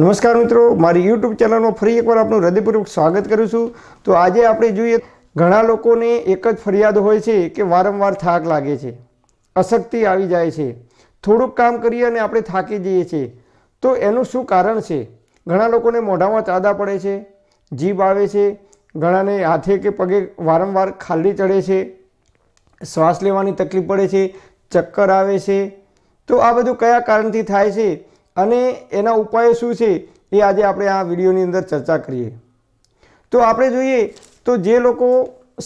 નમસ્કાર મિત્રો મારી યુટ્યુબ ચેનલમાં ફરી એકવાર આપનું હૃદયપૂર્વક સ્વાગત કરું છું તો આજે આપણે જોઈએ ઘણા લોકોને એક જ ફરિયાદ હોય છે કે વારંવાર થાક લાગે છે અશક્તિ આવી જાય છે થોડુંક કામ કરીએ અને આપણે થાકી જઈએ છીએ તો એનું શું કારણ છે ઘણા લોકોને મોઢામાં ચાદા પડે છે જીભ આવે છે ઘણાને હાથે કે પગે વારંવાર ખાલી ચડે છે શ્વાસ લેવાની તકલીફ પડે છે ચક્કર આવે છે તો આ બધું કયા કારણથી થાય છે અને એના ઉપાયો શું છે એ આજે આપણે આ વિડીયોની અંદર ચર્ચા કરીએ તો આપણે જોઈએ તો જે લોકો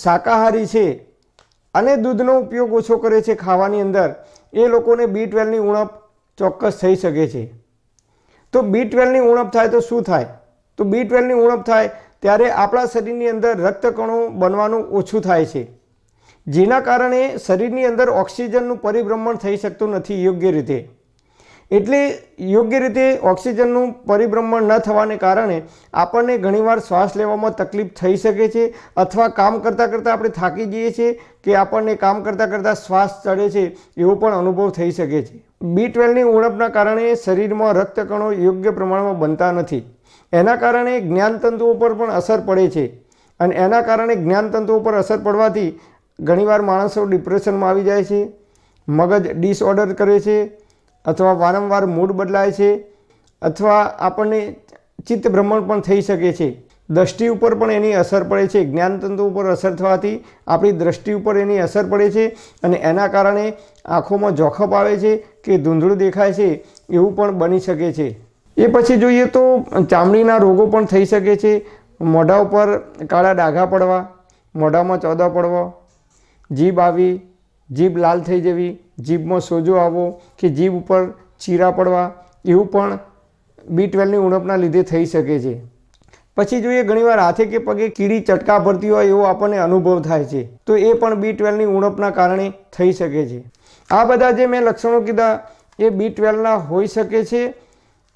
શાકાહારી છે અને દૂધનો ઉપયોગ ઓછો કરે છે ખાવાની અંદર એ લોકોને બી ટ્વેલ્વની ઉણપ ચોક્કસ થઈ શકે છે તો બી ટ્વેલ્વની ઉણપ થાય તો શું થાય તો બી ટ્વેલ્વની ઉણપ થાય ત્યારે આપણા શરીરની અંદર રક્તકણો બનવાનું ઓછું થાય છે જેના કારણે શરીરની અંદર ઓક્સિજનનું પરિભ્રમણ થઈ શકતું નથી યોગ્ય રીતે એટલે યોગ્ય રીતે ઓક્સિજનનું પરિભ્રમણ ન થવાને કારણે આપણને ઘણીવાર શ્વાસ લેવામાં તકલીફ થઈ શકે છે અથવા કામ કરતાં કરતાં આપણે થાકી જઈએ છીએ કે આપણને કામ કરતાં કરતાં શ્વાસ ચડે છે એવો પણ અનુભવ થઈ શકે છે બી ટ્વેલ્વની ઉણપના કારણે શરીરમાં રક્તકણો યોગ્ય પ્રમાણમાં બનતા નથી એના કારણે જ્ઞાનતંતુઓ પર પણ અસર પડે છે અને એના કારણે જ્ઞાનતંતુઓ પર અસર પડવાથી ઘણીવાર માણસો ડિપ્રેશનમાં આવી જાય છે મગજ ડિસઓર્ડર કરે છે અથવા વારંવાર મૂડ બદલાય છે અથવા આપણને ચિત્ત ભ્રમણ પણ થઈ શકે છે દ્રષ્ટિ ઉપર પણ એની અસર પડે છે જ્ઞાનતંતુ ઉપર અસર થવાથી આપણી દ્રષ્ટિ ઉપર એની અસર પડે છે અને એના કારણે આંખોમાં જોખમ આવે છે કે ધૂંધળું દેખાય છે એવું પણ બની શકે છે એ પછી જોઈએ તો ચામડીના રોગો પણ થઈ શકે છે મોઢા ઉપર કાળા ડાઘા પડવા મોઢામાં ચોદા પડવા જીભ આવી જીભ લાલ થઈ જવી જીભમાં સોજો આવવો કે જીભ ઉપર ચીરા પડવા એવું પણ બી ટ્વેલ્વની ઉણપના લીધે થઈ શકે છે પછી જોઈએ ઘણીવાર હાથે કે પગે કીડી ચટકા ભરતી હોય એવો આપણને અનુભવ થાય છે તો એ પણ બી ટ્વેલ્વની ઉણપના કારણે થઈ શકે છે આ બધા જે મેં લક્ષણો કીધા એ બી ટ્વેલ્વના હોઈ શકે છે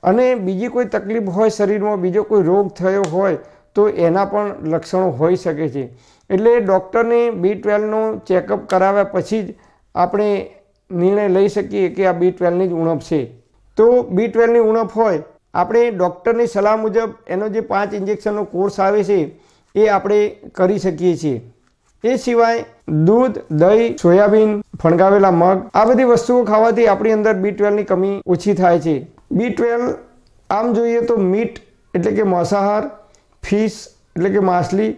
અને બીજી કોઈ તકલીફ હોય શરીરમાં બીજો કોઈ રોગ થયો હોય તો એના પણ લક્ષણો હોઈ શકે છે એટલે ડૉક્ટરને બી ટ્વેલ્વનું ચેકઅપ કરાવ્યા પછી જ આપણે નિર્ણય લઈ શકીએ કે આ બી ટ્વેલ્વની જ ઉણપ છે તો બી ટ્વેલ્વની ઉણપ હોય આપણે ડૉક્ટરની સલાહ મુજબ એનો જે પાંચ ઇન્જેક્શનનો કોર્સ આવે છે એ આપણે કરી શકીએ છીએ એ સિવાય દૂધ દહીં સોયાબીન ફણગાવેલા મગ આ બધી વસ્તુઓ ખાવાથી આપણી અંદર બી ટ્વેલ્વની કમી ઓછી થાય છે બી ટ્વેલ્વ આમ જોઈએ તો મીટ એટલે કે માંસાહાર ફિશ એટલે કે માછલી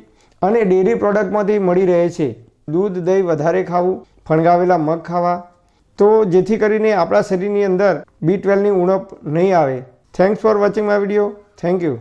અને ડેરી પ્રોડક્ટમાંથી મળી રહે છે દૂધ દહીં વધારે ખાવું ફણગાવેલા મગ ખાવા તો જેથી કરીને આપણા શરીરની અંદર બી ટ્વેલ્વની ઉણપ નહીં આવે thanks for watching my video thank you